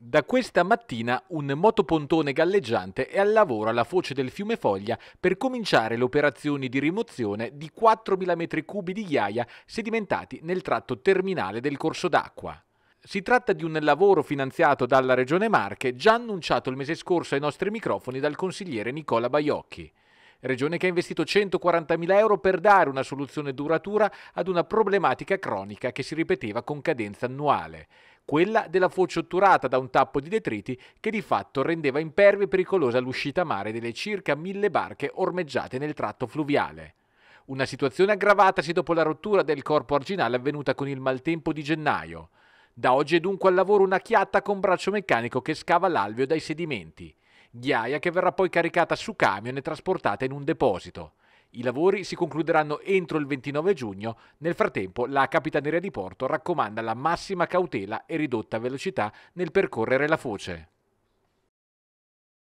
Da questa mattina un motopontone galleggiante è al lavoro alla foce del fiume Foglia per cominciare le operazioni di rimozione di 4.000 m3 di ghiaia sedimentati nel tratto terminale del corso d'acqua. Si tratta di un lavoro finanziato dalla Regione Marche, già annunciato il mese scorso ai nostri microfoni dal consigliere Nicola Baiocchi. Regione che ha investito 140.000 euro per dare una soluzione duratura ad una problematica cronica che si ripeteva con cadenza annuale quella della foce otturata da un tappo di detriti che di fatto rendeva impervia e pericolosa l'uscita a mare delle circa mille barche ormeggiate nel tratto fluviale. Una situazione aggravatasi dopo la rottura del corpo originale avvenuta con il maltempo di gennaio. Da oggi è dunque al lavoro una chiatta con braccio meccanico che scava l'alveo dai sedimenti ghiaia che verrà poi caricata su camion e trasportata in un deposito. I lavori si concluderanno entro il 29 giugno, nel frattempo la Capitaneria di Porto raccomanda la massima cautela e ridotta velocità nel percorrere la foce.